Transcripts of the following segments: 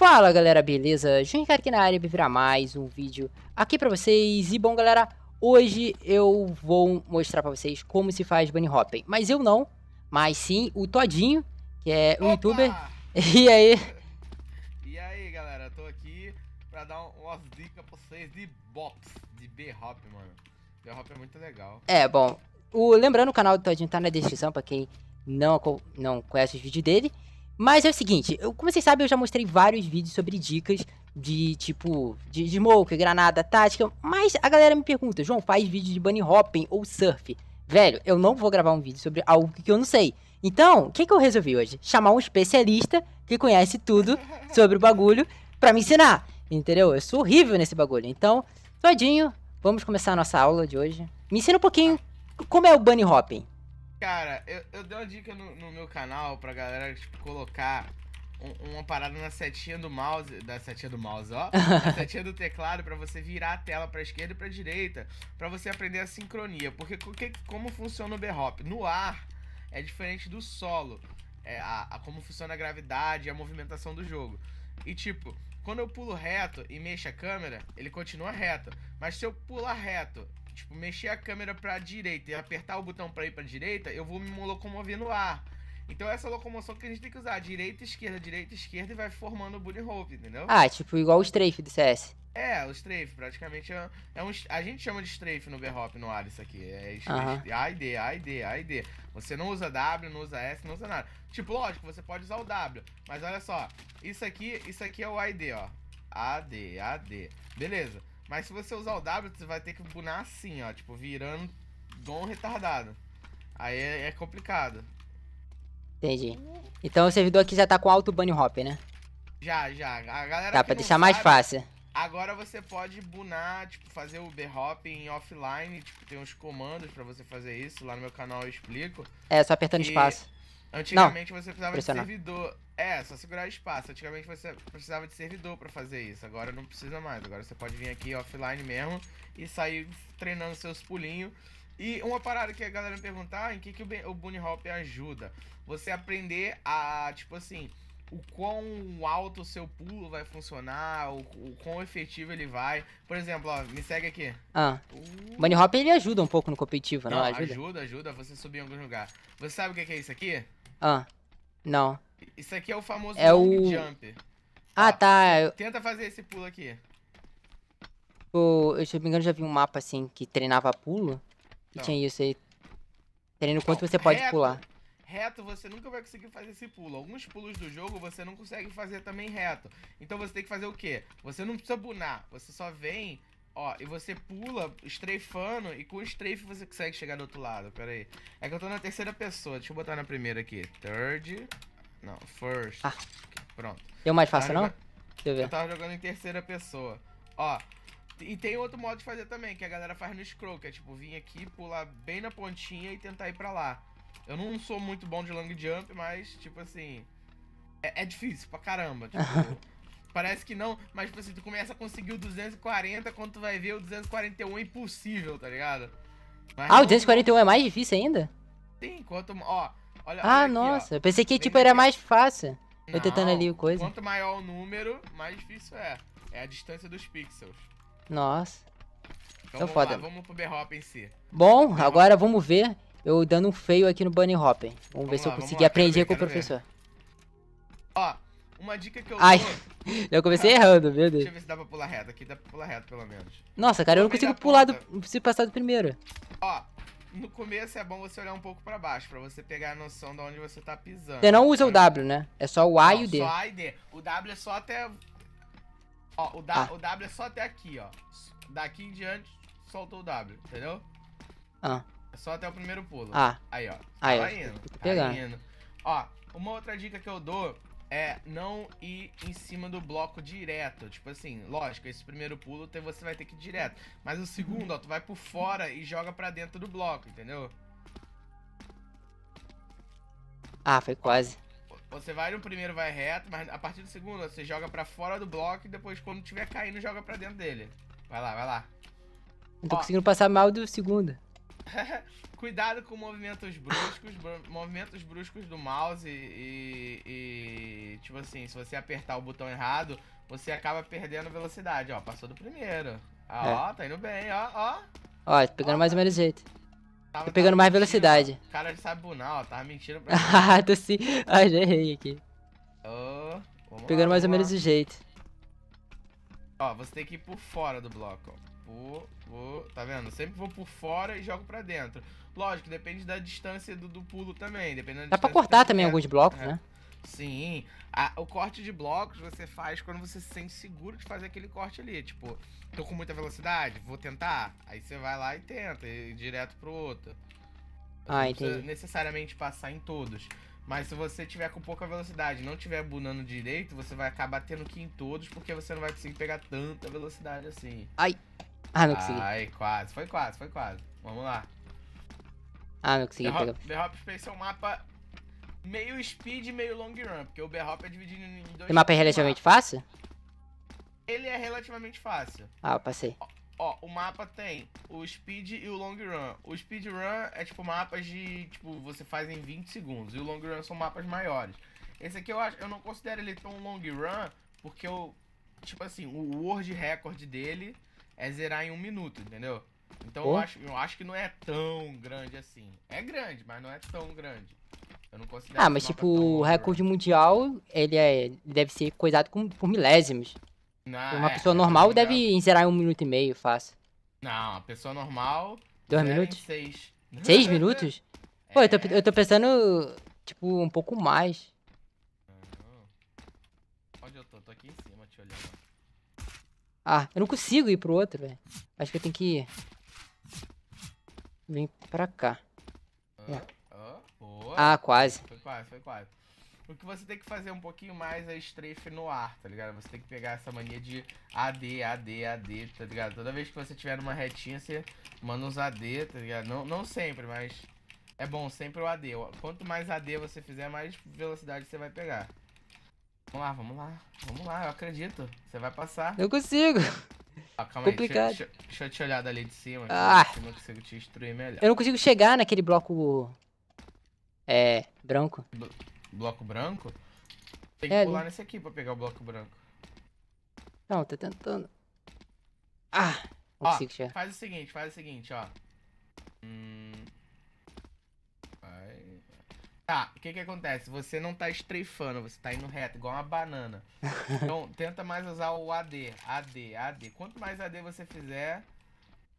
Fala galera, beleza? Juncar aqui na área para mais um vídeo aqui pra vocês. E bom galera, hoje eu vou mostrar pra vocês como se faz bunny hopping. Mas eu não, mas sim o Todinho, que é um youtuber. E aí? E aí galera, eu tô aqui pra dar umas dicas pra vocês de box de B-hop, mano. B-hop é muito legal. É, bom, o, lembrando o canal do Todinho tá na descrição pra quem não, não conhece os vídeos dele. Mas é o seguinte, eu, como vocês sabem, eu já mostrei vários vídeos sobre dicas de tipo, de, de smoke, granada, tática, mas a galera me pergunta, João, faz vídeo de bunny hopping ou surf? Velho, eu não vou gravar um vídeo sobre algo que eu não sei. Então, o que, que eu resolvi hoje? Chamar um especialista que conhece tudo sobre o bagulho para me ensinar, entendeu? Eu sou horrível nesse bagulho. Então, todinho, vamos começar a nossa aula de hoje. Me ensina um pouquinho como é o bunny hopping. Cara, eu, eu dei uma dica no, no meu canal pra galera tipo, colocar um, uma parada na setinha do mouse, da setinha do mouse, ó, na setinha do teclado para você virar a tela para esquerda e para direita, para você aprender a sincronia, porque que, como funciona o B-Hop? No ar é diferente do solo, é a, a, como funciona a gravidade, a movimentação do jogo. E tipo, quando eu pulo reto e mexo a câmera, ele continua reto. Mas se eu pular reto tipo, mexer a câmera pra direita e apertar o botão pra ir pra direita, eu vou me locomover no ar. Então essa locomoção que a gente tem que usar, direita, esquerda, direita, esquerda, e vai formando o bully rope, entendeu? Ah, tipo, igual o strafe do CS. É, o strafe, praticamente é, é um. A gente chama de strafe no V-Hop, no isso aqui. É strafe. A e D, A e D, A e D. Você não usa W, não usa S, não usa nada. Tipo, lógico, você pode usar o W. Mas olha só, isso aqui, isso aqui é o A e D, ó. A, D, A, D. Beleza. Mas se você usar o W, você vai ter que bunar assim, ó. Tipo, virando dom retardado. Aí é, é complicado. Entendi. Então o servidor aqui já tá com alto bunny hop, né? Já, já. A galera Dá tá, pra deixar sabe, mais fácil. Agora você pode bunar, tipo, fazer o B-Hop em offline. Tipo, tem uns comandos pra você fazer isso. Lá no meu canal eu explico. É, só apertando e... espaço. Antigamente não. você precisava Pressionar. de servidor. É, só segurar espaço. Antigamente você precisava de servidor para fazer isso. Agora não precisa mais. Agora você pode vir aqui offline mesmo e sair treinando seus pulinhos. E uma parada que a galera me perguntar, em que, que o Bunny Hop ajuda? Você aprender a, tipo assim, o quão alto o seu pulo vai funcionar, o, o quão efetivo ele vai. Por exemplo, ó, me segue aqui. Ah. Uh. Bunny Hop ele ajuda um pouco no competitivo, não? não ajuda? ajuda, ajuda você subir em algum lugar. Você sabe o que é isso aqui? Ah, não. Isso aqui é o famoso é o... jump. Ah, ah, tá. Tenta fazer esse pulo aqui. Pô, eu, se eu me engano, já vi um mapa assim que treinava pulo. E tá. tinha isso aí. Treino quanto você pode reto, pular. Reto você nunca vai conseguir fazer esse pulo. Alguns pulos do jogo você não consegue fazer também reto. Então você tem que fazer o quê? Você não precisa bunar. Você só vem Ó, e você pula strafando, e com o strafe você consegue chegar do outro lado. Pera aí. É que eu tô na terceira pessoa. Deixa eu botar na primeira aqui. Third. Não, first. Ah. Aqui, pronto. Deu mais fácil, tá não? Deixa eu ver. Eu tava jogando em terceira pessoa. Ó. E tem outro modo de fazer também, que a galera faz no scroll, que é tipo, vir aqui, pular bem na pontinha e tentar ir pra lá. Eu não sou muito bom de long jump, mas, tipo assim. É, é difícil pra caramba. Tipo, Parece que não, mas tipo assim, tu começa a conseguir o 240 quando tu vai ver o 241 é impossível, tá ligado? Mas ah, o 241 não... é mais difícil ainda? Sim, quanto. Ó, olha. Ah, olha aqui, nossa, ó. eu pensei que tipo, era mais fácil. Não, eu tentando ali o coisa. Quanto maior o número, mais difícil é. É a distância dos pixels. Nossa. Então, então vamos foda. Lá, vamos pro B-Hop em si. Bom, agora vamos ver. Eu dando um feio aqui no Bunny Hopper. Vamos, vamos ver lá, se eu consegui aprender ver, com o professor. Ver. Ó. Uma dica que eu Ai, dou... eu comecei errando, meu Deus. Deixa eu ver se dá pra pular reto. Aqui dá pra pular reto, pelo menos. Nossa, cara, eu não consigo pular ponta. do... Preciso passar do primeiro. Ó, no começo é bom você olhar um pouco pra baixo, pra você pegar a noção de onde você tá pisando. Você não usa o tá W, né? É só o A não, e o D. só A e D. O W é só até... Ó, o, da... ah. o W é só até aqui, ó. Daqui em diante, soltou o W, entendeu? Ah. É só até o primeiro pulo. Ah. Aí, ó. Aí, tá ó. Indo, tá indo. Ó, uma outra dica que eu dou é não ir em cima do bloco direto. Tipo assim, lógico, esse primeiro pulo você vai ter que ir direto. Mas o segundo, ó, tu vai por fora e joga pra dentro do bloco, entendeu? Ah, foi quase. Você vai no primeiro, vai reto, mas a partir do segundo você joga pra fora do bloco e depois quando tiver caindo, joga pra dentro dele. Vai lá, vai lá. Não tô ó, conseguindo passar mal do segundo. Cuidado com movimentos bruscos, br movimentos bruscos do mouse e, e, e, Tipo assim, se você apertar o botão errado, você acaba perdendo velocidade. Ó, passou do primeiro. Ah, é. Ó, tá indo bem, ó, ó. Ó, tá pegando ó, mais ou menos jeito. Tava, tô tá pegando mais mentindo. velocidade. O cara sabe bunar, ó, tava mentindo pra mim. Ah, tô sim. Ai, ah, já errei aqui. Oh, pegando lá, mais ou menos o jeito. Ó, você tem que ir por fora do bloco, ó. Vou, vou, tá vendo? Sempre vou por fora e jogo pra dentro. Lógico, depende da distância do, do pulo também. Dependendo Dá pra cortar também é. alguns blocos, é. né? Sim. A, o corte de blocos você faz quando você se sente seguro de fazer aquele corte ali. Tipo, tô com muita velocidade, vou tentar. Aí você vai lá e tenta, e direto pro outro. Ah, não entendi. necessariamente passar em todos. Mas se você tiver com pouca velocidade não tiver bunando direito, você vai acabar tendo que ir em todos, porque você não vai conseguir pegar tanta velocidade assim. Ai. Ah, não consegui. Ai, quase. Foi quase, foi quase. Vamos lá. Ah, não consegui. Berhop, Berhop Space é um mapa meio speed e meio long run, porque o Berhop é dividido em dois... O mapa é relativamente mapa. fácil? Ele é relativamente fácil. Ah, eu passei. Ó, ó, o mapa tem o speed e o long run. O speed run é tipo mapas de, tipo, você faz em 20 segundos. E o long run são mapas maiores. Esse aqui eu acho, eu não considero ele tão long run, porque eu, tipo assim, o world record dele é zerar em um minuto, entendeu? Então eu, acho, eu acho que não é tão grande assim. É grande, mas não é tão grande. Eu não considero. Ah, mas tipo, o recorde mundial, ele é, deve ser coisado com, por milésimos. Não, uma é, pessoa é normal deve zerar em um minuto e meio, fácil. Não, a pessoa normal. Dois minutos? Seis. Seis minutos? É. Pô, eu tô, eu tô pensando, tipo, um pouco mais. Onde eu tô? Tô aqui em cima te olhando. Ah, eu não consigo ir pro outro, velho. Acho que eu tenho que... Vem pra cá. Ah, ah, quase. Foi quase, foi quase. O que você tem que fazer um pouquinho mais é strafe no ar, tá ligado? Você tem que pegar essa mania de AD, AD, AD, tá ligado? Toda vez que você tiver numa retinha, você manda uns AD, tá ligado? Não, não sempre, mas é bom sempre o AD. Quanto mais AD você fizer, mais velocidade você vai pegar. Vamos lá, vamos lá. Vamos lá, eu acredito. Você vai passar. Eu consigo. Ah, calma Complicado. aí, deixa, deixa, deixa, eu te olhar dali de cima. Ah. Que eu consigo te instruir melhor. Eu não consigo chegar naquele bloco... É... Branco. bloco branco? Tem que é, pular ali. nesse aqui pra pegar o bloco branco. Não, tô tá tentando. Ah! Não ó, consigo chegar. faz o seguinte, faz o seguinte, ó. Hum... Tá, o que que acontece? Você não tá estreifando, você tá indo reto, igual uma banana. Então, tenta mais usar o AD, AD, AD. Quanto mais AD você fizer,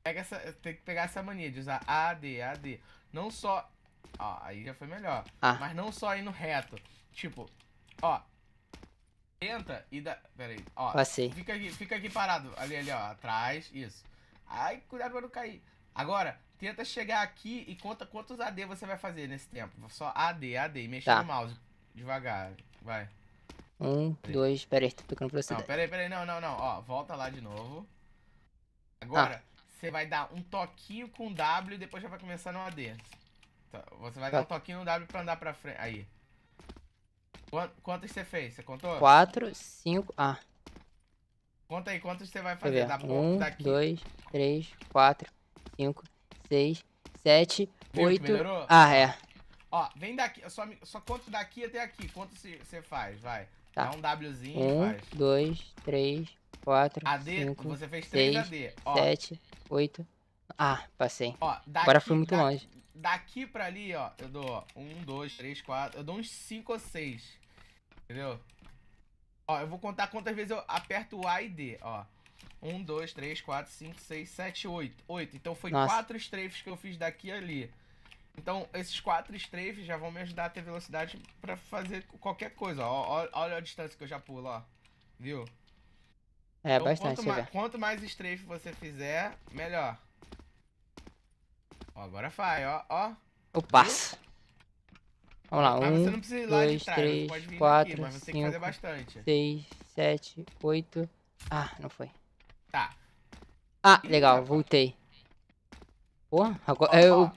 pega essa, tem que pegar essa mania de usar AD, AD. Não só... Ó, aí já foi melhor. Ah. Mas não só indo reto. Tipo, ó... Tenta e dá... Pera aí, ó. Passei. Fica aqui, fica aqui parado. Ali, ali, ó, atrás. Isso. Ai, cuidado pra não cair. Agora, Tenta chegar aqui e conta quantos AD você vai fazer nesse tempo. Só AD, AD. Mexe tá. no mouse. Devagar. Vai. Um, dois, pera aí, tô pegando velocidade. Não, pera aí, pera aí, não, não, não. Ó, volta lá de novo. Agora, ah. você vai dar um toquinho com W e depois já vai começar no AD. Tá, você vai tá. dar um tá. toquinho no W pra andar pra frente. Aí. Quantos você fez? Você contou? Quatro, cinco, ah. Conta aí, quantos você vai fazer? Dá um, daqui. dois, três, quatro, cinco, 6, 7, 8. Ah, é. Ó, vem daqui, só, só conta daqui até aqui. Quanto você faz? Vai. Tá. Dá um Wzinho. 1, 2, 3, 4. cinco, você fez 3 6, 7, 8. Ah, passei. Ó, daqui, Agora fui muito da, longe. Daqui pra ali, ó, eu dou 1, 2, 3, 4. Eu dou uns 5 ou 6. Entendeu? Ó, eu vou contar quantas vezes eu aperto o A e D, ó. Um, dois, três, quatro, cinco, seis, sete, oito. Oito. Então foi Nossa. quatro strafes que eu fiz daqui ali. Então, esses quatro strafes já vão me ajudar a ter velocidade para fazer qualquer coisa. Ó, ó, olha a distância que eu já pulo, ó. Viu? É, então, bastante. Quanto mais, quanto mais strafe você fizer, melhor. Ó, agora faz, ó, ó. Eu passo. Vamos lá, mas um, dois, trás, três, quatro, aqui, cinco, seis, sete, oito... Ah, não foi. Tá. Ah, legal, voltei. Pô, agora. eu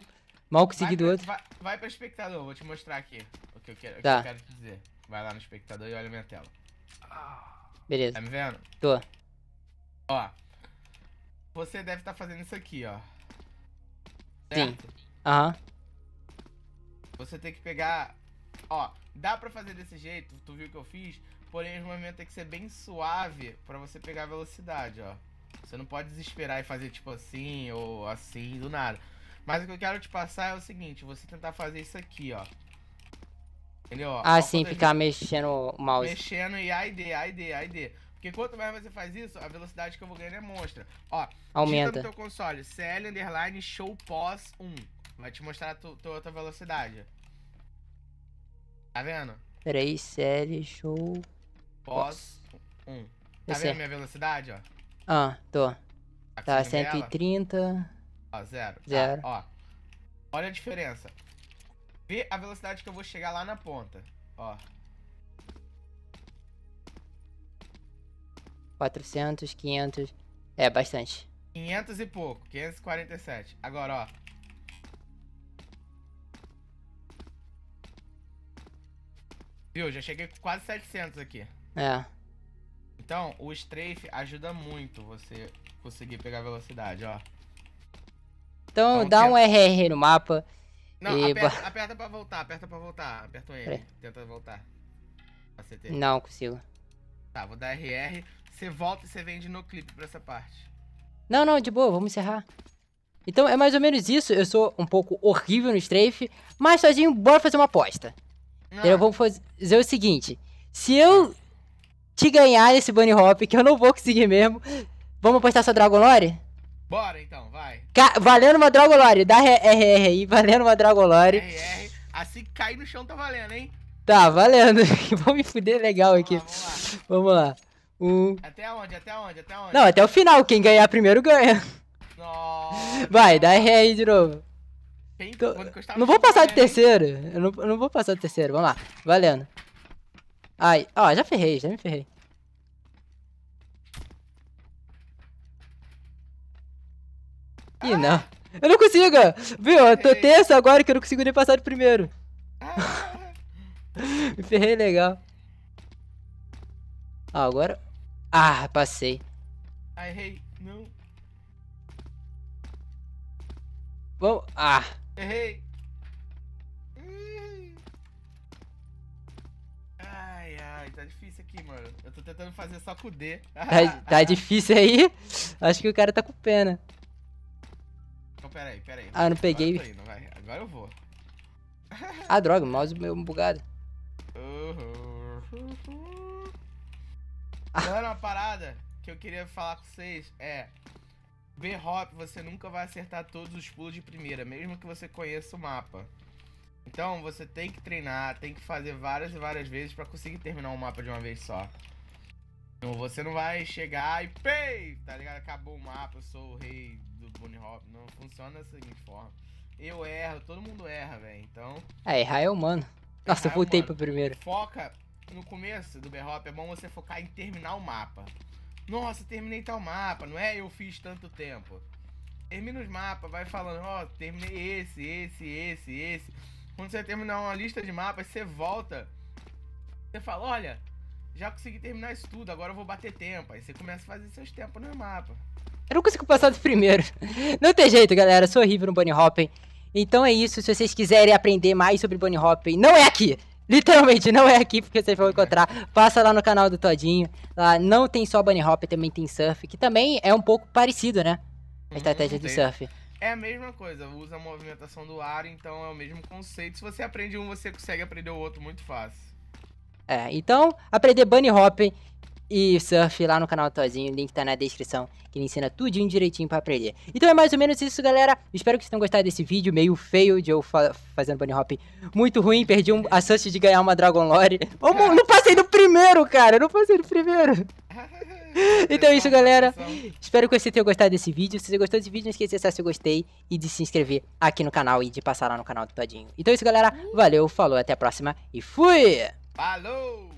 mal consegui do outro. Vai, vai pra espectador, vou te mostrar aqui o que eu quero, tá. que eu quero dizer. Vai lá no espectador e olha a minha tela. Beleza. Tá me vendo? Tô. Ó. Você deve estar tá fazendo isso aqui, ó. Certo? Sim. Aham. Você tem que pegar Ó, dá pra fazer desse jeito, tu viu que eu fiz, porém os movimentos tem que ser bem suave pra você pegar velocidade, ó. Você não pode desesperar e fazer tipo assim ou assim, do nada. Mas o que eu quero te passar é o seguinte, você tentar fazer isso aqui, ó. Entendeu? Ó, ah, sim, ficar gente... mexendo o mouse. Mexendo e ID, ID, ID. Porque quanto mais você faz isso, a velocidade que eu vou ganhar é monstra. Ó, aumenta. no teu console, CL underline show Pos 1. Vai te mostrar a tua, tua velocidade. Tá vendo? Três série show. Pós um. Tá vendo a é. minha velocidade, ó? Ah, tô. Tá, tá 130. Ó, zero. Tá, zero. Ah, ó. Olha a diferença. Vê a velocidade que eu vou chegar lá na ponta. Ó. 400, 500. É, bastante. 500 e pouco. 547. Agora, ó. Viu? Já cheguei com quase 700 aqui. É. Então, o strafe ajuda muito você conseguir pegar velocidade, ó. Então, então dá um RR no mapa. Não, e... aperta, aperta pra voltar, aperta pra voltar. Aperta um R. Tenta voltar. Acertei. Não, consigo. Tá, vou dar RR. Você volta e você vende no clipe pra essa parte. Não, não, de boa, vamos encerrar. Então é mais ou menos isso. Eu sou um pouco horrível no strafe, mas sozinho, bora fazer uma aposta. Eu ah. vou fazer o seguinte: se eu te ganhar nesse bunny hop, que eu não vou conseguir mesmo, vamos apostar sua Dragon Lore? Bora então, vai. Ca valendo uma Dragon Lore, dá RR aí, valendo uma Dragon Lore. RR, assim que cair no chão tá valendo, hein? Tá, valendo. vou me fuder legal aqui. Vamos lá, vamos lá. Um. Até onde? Até onde? Até onde? Não, até o final. Quem ganhar primeiro ganha. Nossa. Vai, dá RR aí de novo. Então, quando eu Não vou passar de né? terceiro. Eu não, eu não vou passar de terceiro. Vamos lá. Valendo. Ai, ó, já ferrei, já me ferrei. Ih, não. Ah! Eu não consigo! Viu? Eu tô tenso agora que eu não consigo nem passar de primeiro. Ah! Me ferrei legal. Ó, agora... Ah, passei. Ah, errei. Não. Vamos... Ah. Errei! Ai, ai, tá difícil aqui, mano. Eu tô tentando fazer só com o D. Tá, tá difícil aí? Acho que o cara tá com pena. Então, peraí, peraí. Ah, não peguei. Agora eu, indo, Agora eu vou. Ah, droga, o mouse meio bugado. Uhum. Uhum. Mano, uma parada que eu queria falar com vocês é... B-Hop você nunca vai acertar todos os pulos de primeira, mesmo que você conheça o mapa. Então você tem que treinar, tem que fazer várias e várias vezes para conseguir terminar um mapa de uma vez só. Então você não vai chegar e pei, tá ligado? Acabou o mapa, eu sou o rei do Bunny Hop. Não funciona assim, dessa forma. Eu erro, todo mundo erra, velho. Então. É, errar é humano. Nossa, eu voltei é pro primeiro. Foca no começo do B-Hop, é bom você focar em terminar o mapa. Nossa, terminei tal mapa, não é eu fiz tanto tempo. Termina os mapas, vai falando, ó, oh, terminei esse, esse, esse, esse. Quando você terminar uma lista de mapas, você volta. Você fala, olha, já consegui terminar isso tudo, agora eu vou bater tempo. Aí você começa a fazer seus tempos no mapa. Eu não consigo passar do primeiro. Não tem jeito, galera, eu sou horrível no Bunny Hopping. Então é isso, se vocês quiserem aprender mais sobre Bunny Hopping, não é aqui! Literalmente, não é aqui porque vocês vão encontrar. Passa lá no canal do Todinho. Lá não tem só bunny hop, também tem surf, que também é um pouco parecido, né? A uhum, estratégia hum, do surf. É a mesma coisa, usa a movimentação do ar, então é o mesmo conceito. Se você aprende um, você consegue aprender o outro muito fácil. É, então aprender bunny hop e surf lá no canal Tozinho, o link tá na descrição, que ele ensina tudinho direitinho pra aprender. Então é mais ou menos isso, galera. Espero que vocês tenham gostado desse vídeo, meio feio de eu fa fazendo bunny hop muito ruim, perdi um assist de ganhar uma Dragon Lore. Oh, não passei no primeiro, cara, não passei no primeiro. Então é isso, galera. É Espero que você tenha gostado desse vídeo. Se você gostou desse vídeo, não esqueça de acessar seu gostei e de se inscrever aqui no canal e de passar lá no canal do Todinho. Então é isso, galera. Valeu, falou, até a próxima e fui! Falou!